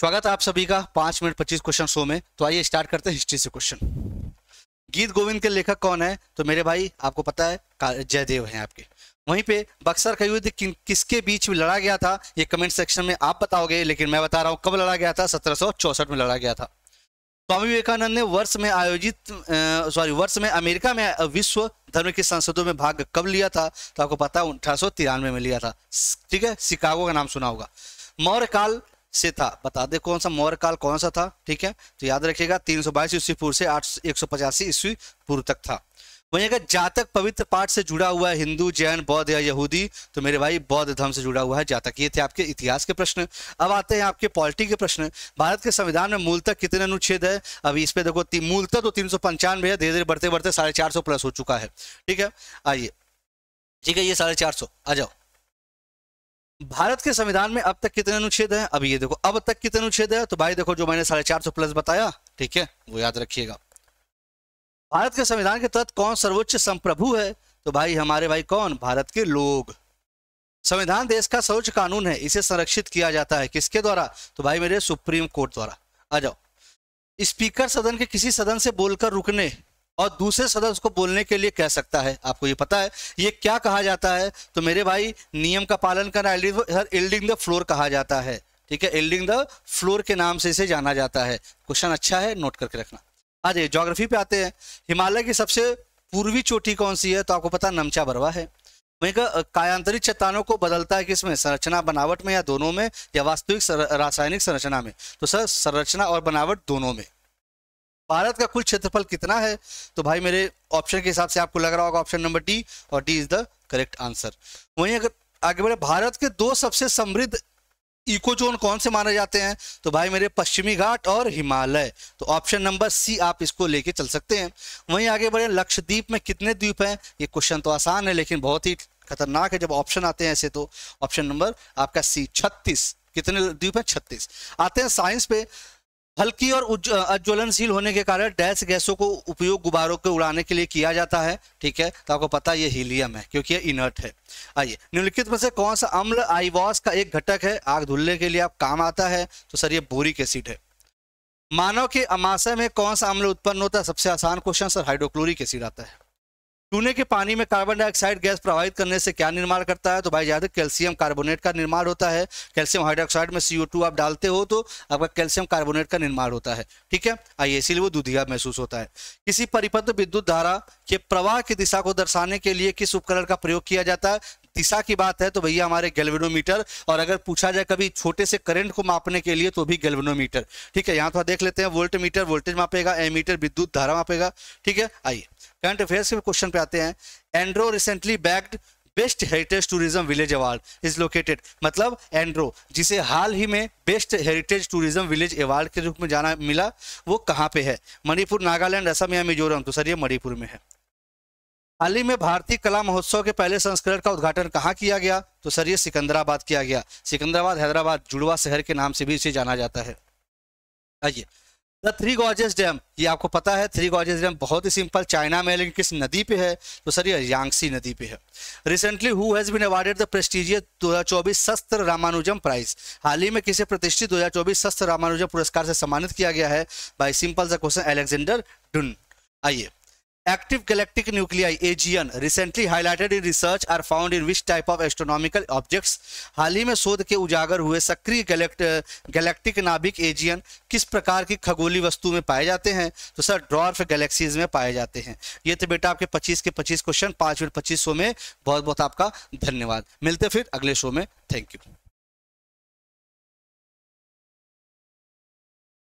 स्वागत है आप सभी का पांच मिनट पच्चीस क्वेश्चन शो में तो आइए स्टार्ट करते हैं हिस्ट्री से क्वेश्चन गीत गोविंद के लेखक कौन है तो मेरे भाई आपको पता है जयदेव हैं आपके वहीं पे बक्सर का युद्ध कि, किसके बीच में लड़ा गया था ये कमेंट सेक्शन में आप बताओगे लेकिन मैं बता रहा हूँ कब लड़ा गया था सत्रह में लड़ा गया था स्वामी विवेकानंद ने वर्ष में आयोजित सॉरी वर्ष में अमेरिका में विश्व धर्म के संसदों में भाग कब लिया था तो आपको पता है अठारह में लिया था ठीक है शिकागो का नाम सुना होगा मौर्य काल से था बता दे कौन सा मौर्य काल कौन सा था ठीक है तो याद रखिएगा तीन सौ बाईस ईस्वी पूर्व से आठ एक सौ पचासी ईस्वी पूर्व तक था वहीं अगर जातक पवित्र पाठ से जुड़ा हुआ है हिंदू जैन बौद्ध या यहूदी तो मेरे भाई बौद्ध धर्म से जुड़ा हुआ है जातक ये थे आपके इतिहास के प्रश्न अब आते हैं आपके पॉलिटी के प्रश्न भारत के संविधान में मूलतः कितने अनुच्छेद है अभी इस पे देखो मूलतः तो तीन सौ पंचानवे है धीरे धीरे बढ़ते बढ़ते साढ़े प्लस हो चुका है ठीक है आइए ठीक है ये साढ़े आ जाओ भारत के संविधान में अब तक कितने अनुच्छेद हैं अब ये देखो अब तक कितने अनुच्छेद हैं तो भाई देखो जो मैंने साढ़े चार सौ प्लस बताया ठीक है वो याद रखिएगा भारत के संविधान के तहत कौन सर्वोच्च संप्रभु है तो भाई हमारे भाई कौन भारत के लोग संविधान देश का सर्वोच्च कानून है इसे संरक्षित किया जाता है किसके द्वारा तो भाई मेरे सुप्रीम कोर्ट द्वारा आ जाओ स्पीकर सदन के किसी सदन से बोलकर रुकने और दूसरे सदस्य को बोलने के लिए कह सकता है आपको ये पता है ये क्या कहा जाता है तो मेरे भाई नियम का पालन करना एल्डिंग द फ्लोर कहा जाता है ठीक है एल्डिंग द फ्लोर के नाम से इसे जाना जाता है क्वेश्चन अच्छा है नोट करके रखना आ जाइए जोग्राफी पे आते हैं हिमालय की सबसे पूर्वी चोटी कौन सी है तो आपको पता नमचा बरवा है वहीं का कायांतरिक चट्टानों को बदलता है किसमें संरचना बनावट में या दोनों में या वास्तविक रासायनिक संरचना में तो सर संरचना और बनावट दोनों में भारत का कुल क्षेत्रफल कितना है तो भाई मेरे ऑप्शन के हिसाब से आपको लग रहा होगा ऑप्शन नंबर डी और D is the correct answer वहीं अगर आगे बढ़े भारत के दो सबसे समृद्ध इको जोन कौन से माने जाते हैं तो भाई मेरे पश्चिमी घाट और हिमालय तो ऑप्शन नंबर सी आप इसको लेके चल सकते हैं वहीं आगे बढ़े लक्षद्वीप में कितने द्वीप हैं ये क्वेश्चन तो आसान है लेकिन बहुत ही खतरनाक है जब ऑप्शन आते हैं ऐसे तो ऑप्शन नंबर आपका सी छत्तीस कितने द्वीप हैं छत्तीस आते हैं साइंस पे हल्की और उज्ज्वलनशील होने के कारण डैश गैसों को उपयोग गुब्बारों के उड़ाने के लिए किया जाता है ठीक है तो आपको पता ये हीलियम है क्योंकि ये इनर्ट है आइए निम्नलिखित में से कौन सा अम्ल आईवॉस का एक घटक है आग धुलने के लिए आप काम आता है तो सर ये बोरिक एसिड है मानव के अमाशय में कौन सा अम्ल उत्पन्न होता है सबसे आसान क्वेश्चन सर हाइड्रोक्लोरिक एसिड आता है चूने के पानी में कार्बन डाइऑक्साइड गैस प्रवाहित करने से क्या निर्माण करता है तो भाई ज्यादा कैल्शियम कार्बोनेट का निर्माण होता है कैल्शियम हाइड्रोक्साइड में सीओ टू आप डालते हो तो आपका कैल्शियम कार्बोनेट का निर्माण होता है ठीक है आइए इसीलिए वो दुधिया महसूस होता है किसी परिपत्र विद्युत धारा के प्रवाह की दिशा को दर्शाने के लिए किस उपकरण का प्रयोग किया जाता है दिशा की बात है तो भैया हमारे गेल्वेनोमीटर और अगर पूछा जाए कभी छोटे से करंट को मापने के लिए तो भी गेल्वेनोमीटर ठीक है यहाँ थोड़ा तो देख लेते हैं वोल्ट मीटर वोल्टेज मापेगा एमीटर विद्युत धारा मापेगा ठीक है आइए करंट अफेयर्स के क्वेश्चन पे आते हैं Andro recently bagged best heritage tourism village award is located मतलब एंड्रो जिसे हाल ही में best heritage tourism village award के रूप में जाना मिला वो कहाँ पे है मणिपुर नागालैंड असम या मिजोरम तो सर ये मणिपुर में है हाल ही में भारतीय कला महोत्सव के पहले संस्करण का उद्घाटन कहाँ किया गया तो सर ये सिकंदराबाद किया गया सिकंदराबाद हैदराबाद जुड़वा शहर के नाम से भी इसे जाना जाता है आइए द थ्री गॉर्जेस डैम ये आपको पता है थ्री गॉर्जेस डैम बहुत ही सिंपल चाइना में है लेकिन किस नदी पे है तो सर ये यांगसी नदी पे है recently who has been awarded the prestigious 2024 हजार शस्त्र रामानुजम प्राइज हाल ही में किसे प्रतिष्ठित 2024 शस्त्र रामानुजम पुरस्कार से सम्मानित किया गया है बाई सिंपल सा क्वेश्चन एलेक्जेंडर डुन आइए Active galactic nuclei AGN recently highlighted in research are found in which type of astronomical objects? हाल ही में शोध के उजागर हुए सक्रिय गैलेक्टिक नाभिक एजियन किस प्रकार की खगोली वस्तु में पाए जाते हैं तो सर ड्रॉर्फ गैलेक्सीज में पाए जाते हैं ये थे बेटा आपके 25 के 25 क्वेश्चन पाँच मिनट पच्चीस शो में बहुत बहुत आपका धन्यवाद मिलते फिर अगले शो में थैंक यू